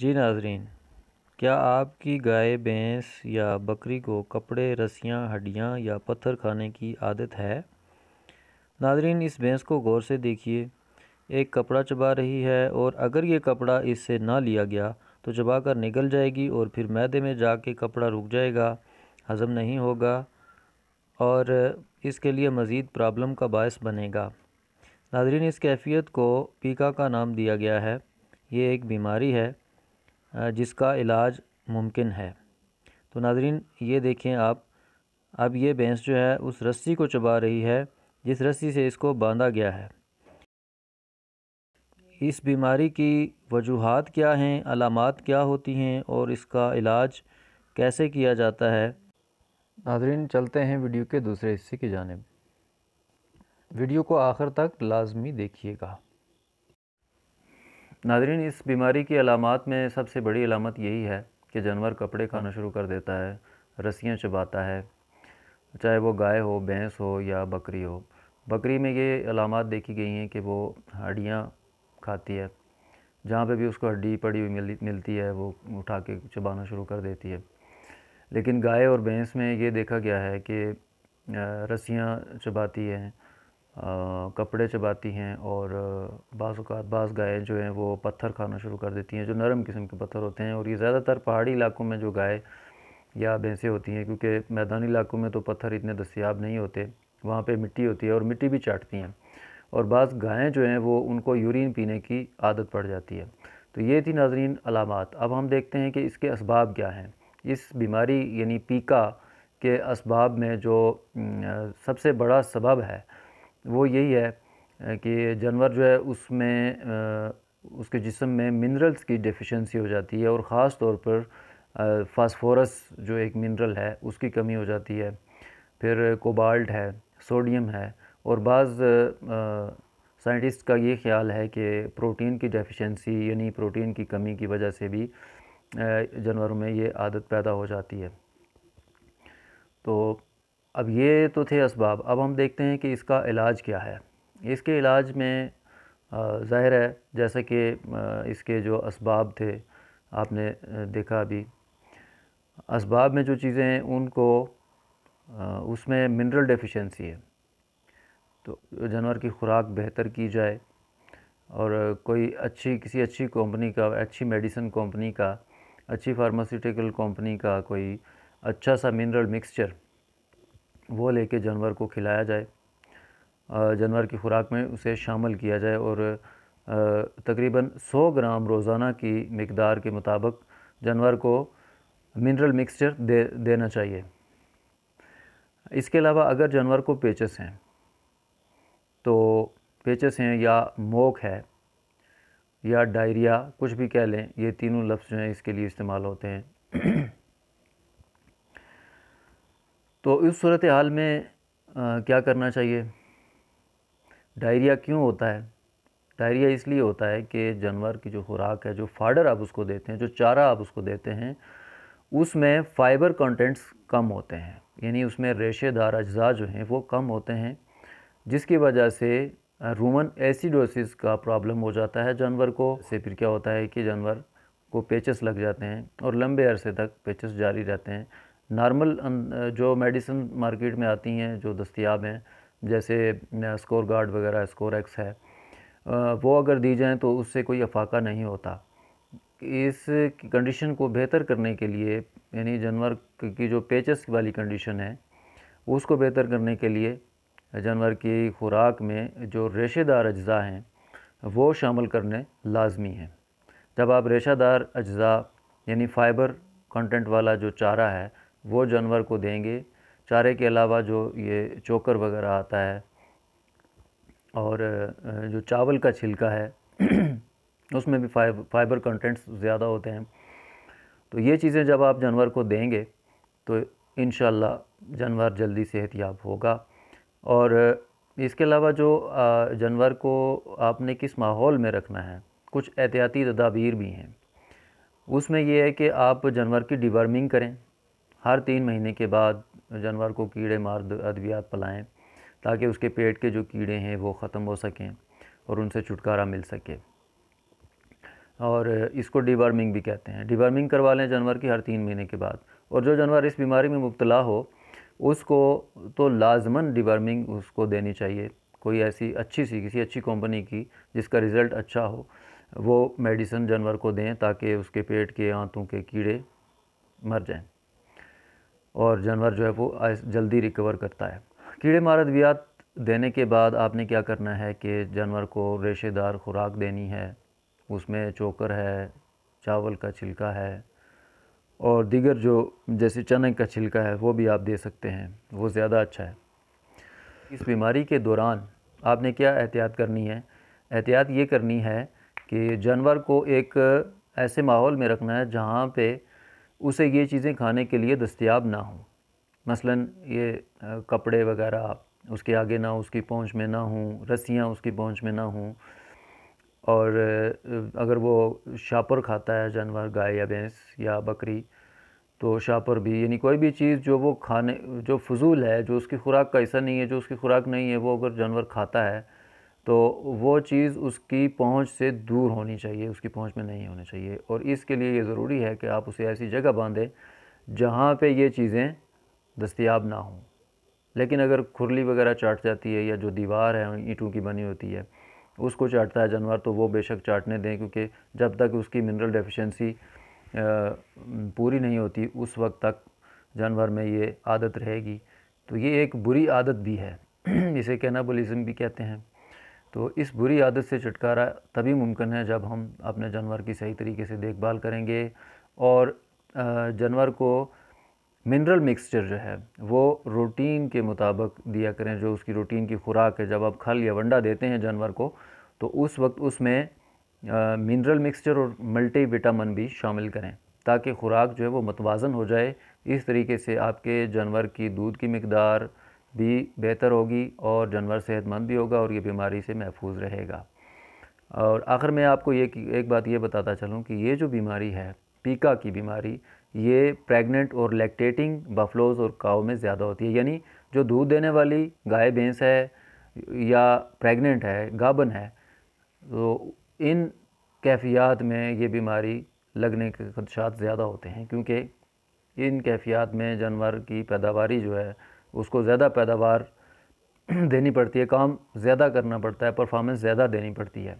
जी नाजरीन क्या आपकी गाय भैंस या बकरी को कपड़े रस्सियाँ हड्डियाँ या पत्थर खाने की आदत है नाजरीन इस भैंस को गौर से देखिए एक कपड़ा चबा रही है और अगर ये कपड़ा इससे ना लिया गया तो चबा कर निकल जाएगी और फिर मैदे में जा के कपड़ा रुक जाएगा हज़म नहीं होगा और इसके लिए मज़ीद प्रॉब्लम का बायस बनेगा नाजरीन इस कैफियत को पीका का नाम दिया गया है ये एक बीमारी है जिसका इलाज मुमकिन है तो नाजरीन ये देखें आप अब ये भैंस जो है उस रस्सी को चबा रही है जिस रस्सी से इसको बांधा गया है इस बीमारी की वजूहत क्या हैं अलामत क्या होती हैं और इसका इलाज कैसे किया जाता है नाजरीन चलते हैं वीडियो के दूसरे हिस्से की जानब वीडियो को आखिर तक लाजमी देखिएगा नादरीन इस बीमारी की अलामत में सबसे बड़ी अलामत यही है कि जानवर कपड़े हाँ। खाना शुरू कर देता है रस्सियाँ चबाता है चाहे वो गाय हो भैंस हो या बकरी हो बकरी में ये अलामत देखी गई हैं कि वो हड्डियाँ खाती है जहाँ पे भी उसको हड्डी पड़ी हुई मिलती है वो उठा के चबाना शुरू कर देती है लेकिन गाय और भैंस में ये देखा गया है कि रस्सियाँ चबाती हैं कपड़े चबाती हैं और बाज़ात बाज़ गायें जो हैं वो पत्थर खाना शुरू कर देती हैं जो नरम किस्म के पत्थर होते हैं और ये ज़्यादातर पहाड़ी इलाकों में जो गाय या भैंसें होती हैं क्योंकि मैदानी इलाकों में तो पत्थर इतने दस्याब नहीं होते वहाँ पर मिट्टी होती है और मिट्टी भी चाटती हैं और बाज़ गायें जो हैं वो उनको यूरिन पीने की आदत पड़ जाती है तो ये थी नाजरीन अलामत अब हम देखते हैं कि इसके इसबाब क्या हैं इस बीमारी यानी पीका के इसबाब में जो सबसे बड़ा सबब है वो यही है कि जानवर जो है उसमें उसके जिसम में मिनरल्स की डेफिशिएंसी हो जाती है और ख़ास तौर पर फास्फोरस जो एक मिनरल है उसकी कमी हो जाती है फिर कोबाल्ट है सोडियम है और बाज़ साइंटिस्ट का ये ख्याल है कि प्रोटीन की डेफिशिएंसी यानी प्रोटीन की कमी की वजह से भी जानवरों में ये आदत पैदा हो जाती है तो अब ये तो थे इसबाब अब हम देखते हैं कि इसका इलाज क्या है इसके इलाज में ज़ाहिर है जैसे कि इसके जो इसबाब थे आपने देखा अभी इसबाब में जो चीज़ें हैं उनको उसमें मिनरल डेफिशिएंसी है तो जानवर की खुराक बेहतर की जाए और कोई अच्छी किसी अच्छी कंपनी का अच्छी मेडिसिन कंपनी का अच्छी फार्मास्यूटिकल कंपनी का कोई अच्छा सा मिनरल मिक्सचर वो लेके जानवर को खिलाया जाए जानवर की खुराक में उसे शामिल किया जाए और तकरीबन 100 ग्राम रोज़ाना की मकदार के मुताबिक जानवर को मिनरल मिक्सचर दे देना चाहिए इसके अलावा अगर जानवर को पेचस हैं तो पेचस हैं या मोक है या डायरिया कुछ भी कह लें ये तीनों लफ्ज़ जो हैं इसके लिए इस्तेमाल होते हैं तो इस सूरत हाल में आ, क्या करना चाहिए डायरिया क्यों होता है डायरिया इसलिए होता है कि जानवर की जो खुराक है जो फाडर आप उसको देते हैं जो चारा आप उसको देते हैं उसमें फ़ाइबर कंटेंट्स कम होते हैं यानी उसमें रेशेदार अज्जा जो हैं वो कम होते हैं जिसकी वजह से रूमन एसिडोसिस का प्रॉब्लम हो जाता है जानवर को से फिर क्या होता है कि जानवर को पेचस लग जाते हैं और लंबे अरसे तक पेचस जारी रहते हैं नॉर्मल अं, जो मेडिसिन मार्केट में आती हैं जो दस्तियाब हैं जैसे अं, स्कोर गार्ड वगैरह स्कोर एक्स है वो अगर दी जाएँ तो उससे कोई अफाका नहीं होता इस कंडीशन को बेहतर करने के लिए यानी जानवर की जो पेचस वाली कंडीशन है उसको बेहतर करने के लिए जानवर की खुराक में जो रेशेदार अज्जा हैं वो शामिल करने लाजमी हैं जब आप रेशादार अज्जा यानी फ़ाइबर कंटेंट वाला जो चारा है वो जानवर को देंगे चारे के अलावा जो ये चोकर वगैरह आता है और जो चावल का छिलका है उसमें भी फाइबर कंटेंट्स ज़्यादा होते हैं तो ये चीज़ें जब आप जानवर को देंगे तो इन जानवर जल्दी सेहत याब होगा और इसके अलावा जो जानवर को आपने किस माहौल में रखना है कुछ एहतियाती तदाबीर भी हैं उसमें यह है कि आप जानवर की डिवर्मिंग करें हर तीन महीने के बाद जानवर को कीड़े मार अद्वियात पलाएँ ताकि उसके पेट के जो कीड़े हैं वो ख़त्म हो सकें और उनसे छुटकारा मिल सके और इसको डिवर्मिंग भी कहते हैं डिवर्मिंग करवा लें जानवर की हर तीन महीने के बाद और जो जानवर इस बीमारी में मुबतला हो उसको तो लाजमन डिवर्मिंग उसको देनी चाहिए कोई ऐसी अच्छी सी किसी अच्छी कंपनी की जिसका रिज़ल्ट अच्छा हो वो मेडिसिन जानवर को दें ताकि उसके पेट के आंतों के कीड़े मर जाएँ और जानवर जो है वो जल्दी रिकवर करता है कीड़े मार अद्वियात देने के बाद आपने क्या करना है कि जानवर को रेशेदार खुराक देनी है उसमें चोकर है चावल का छिलका है और दीगर जो जैसे चने का छिलका है वो भी आप दे सकते हैं वो ज़्यादा अच्छा है इस बीमारी के दौरान आपने क्या एहतियात करनी है एहतियात ये करनी है कि जानवर को एक ऐसे माहौल में रखना है जहाँ पे उसे ये चीज़ें खाने के लिए दस्तियाब ना हों मसलन ये कपड़े वगैरह उसके आगे ना उसकी पहुंच में ना हों रस्सियाँ उसकी पहुंच में ना हों और अगर वो शापर खाता है जानवर गाय या भैंस या बकरी तो शापर भी यानी कोई भी चीज़ जो वो खाने जो फजूल है जो उसकी खुराक का ऐसा नहीं है जो उसकी खुराक नहीं है वो अगर जानवर खाता है तो वो चीज़ उसकी पहुंच से दूर होनी चाहिए उसकी पहुंच में नहीं होनी चाहिए और इसके लिए ये ज़रूरी है कि आप उसे ऐसी जगह बांधें जहाँ पे ये चीज़ें दस्तियाब ना हों लेकिन अगर खुरली वगैरह चाट जाती है या जो दीवार है ईंटों की बनी होती है उसको चाटता है जानवर तो वो बेशक चाटने दें क्योंकि जब तक उसकी मिनरल डेफिशेंसी पूरी नहीं होती उस वक्त तक जानवर में ये आदत रहेगी तो ये एक बुरी आदत भी है इसे कैनाबोलिज़म भी कहते हैं तो इस बुरी आदत से छुटकारा तभी मुमकिन है जब हम अपने जानवर की सही तरीके से देखभाल करेंगे और जानवर को मिनरल मिक्सचर जो है वो रूटीन के मुताबिक दिया करें जो उसकी रूटीन की खुराक है जब आप खल या वंडा देते हैं जानवर को तो उस वक्त उसमें मिनरल मिक्सचर और मल्टी विटामिन भी शामिल करें ताकि खुराक जो है वो मतवाजन हो जाए इस तरीके से आपके जानवर की दूध की मकदार भी बेहतर होगी और जानवर सेहतमंद भी होगा और ये बीमारी से महफूज रहेगा और आखिर मैं आपको ये एक बात ये बताता चलूँ कि ये जो बीमारी है पीका की बीमारी ये प्रेग्नेंट और लैक्टेटिंग बफलोज और काव में ज़्यादा होती है यानी जो दूध देने वाली गाय भैंस है या प्रेग्नेंट है गाबन है तो इन कैफियात में ये बीमारी लगने के खदशात ज़्यादा होते हैं क्योंकि इन कैफियात में जानवर की पैदावारी जो है उसको ज़्यादा पैदावार देनी पड़ती है काम ज़्यादा करना पड़ता है परफॉर्मेंस ज़्यादा देनी पड़ती है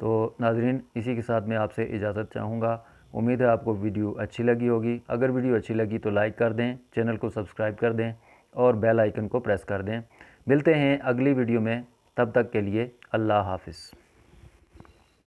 तो नाजरीन इसी के साथ मैं आपसे इजाज़त चाहूँगा उम्मीद है आपको वीडियो अच्छी लगी होगी अगर वीडियो अच्छी लगी तो लाइक कर दें चैनल को सब्सक्राइब कर दें और बेल आइकन को प्रेस कर दें मिलते हैं अगली वीडियो में तब तक के लिए अल्लाह हाफिज़